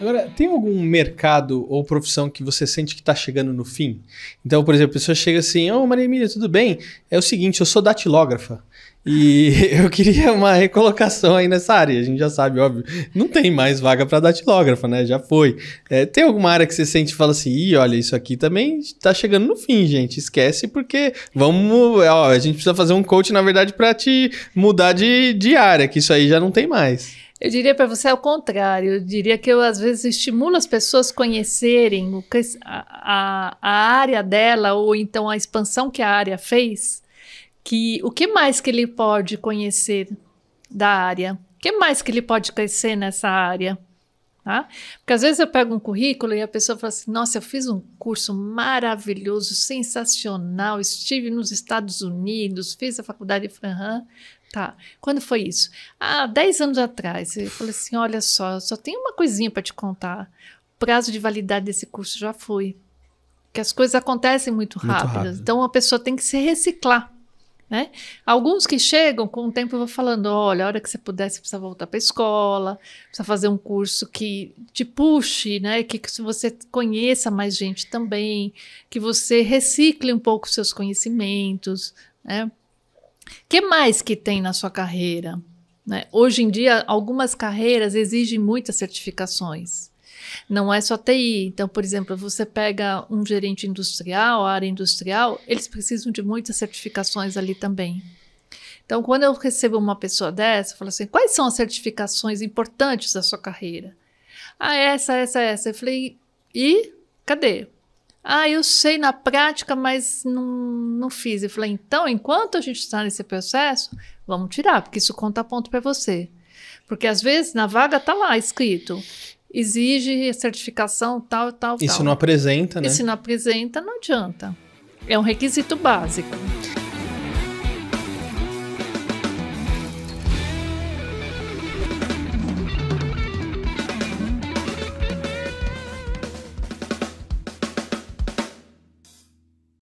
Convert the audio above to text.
Agora, tem algum mercado ou profissão que você sente que está chegando no fim? Então, por exemplo, a pessoa chega assim, ô oh, Maria Emília, tudo bem? É o seguinte, eu sou datilógrafa. E eu queria uma recolocação aí nessa área. A gente já sabe, óbvio, não tem mais vaga para datilógrafa, né? Já foi. É, tem alguma área que você sente e fala assim: ih, olha, isso aqui também tá chegando no fim, gente. Esquece, porque vamos. É, ó, a gente precisa fazer um coach, na verdade, para te mudar de, de área, que isso aí já não tem mais. Eu diria para você ao contrário. Eu diria que eu, às vezes, estimulo as pessoas conhecerem o que, a, a, a área dela ou então a expansão que a área fez que o que mais que ele pode conhecer da área? O que mais que ele pode crescer nessa área? Tá? Porque às vezes eu pego um currículo e a pessoa fala assim: Nossa, eu fiz um curso maravilhoso, sensacional, estive nos Estados Unidos, fiz a faculdade de Franhan. Tá. Quando foi isso? Ah, 10 anos atrás. Eu falei assim: Olha só, só tem uma coisinha para te contar. O prazo de validade desse curso já foi. Que as coisas acontecem muito, muito rápidas. Rápido. Então a pessoa tem que se reciclar. Né? Alguns que chegam, com o tempo vão falando: olha, a hora que você puder, você precisa voltar para a escola, precisa fazer um curso que te puxe, né? que, que você conheça mais gente também, que você recicle um pouco os seus conhecimentos. Né? que mais que tem na sua carreira? Né? Hoje em dia, algumas carreiras exigem muitas certificações. Não é só TI. Então, por exemplo, você pega um gerente industrial, a área industrial, eles precisam de muitas certificações ali também. Então, quando eu recebo uma pessoa dessa, eu falo assim: quais são as certificações importantes da sua carreira? Ah, essa, essa, essa. Eu falei: e cadê? Ah, eu sei na prática, mas não, não fiz. Eu falei: então, enquanto a gente está nesse processo, vamos tirar, porque isso conta ponto para você. Porque às vezes na vaga está lá escrito: exige certificação tal, tal, e tal. E se não apresenta, né? E se não apresenta, não adianta. É um requisito básico.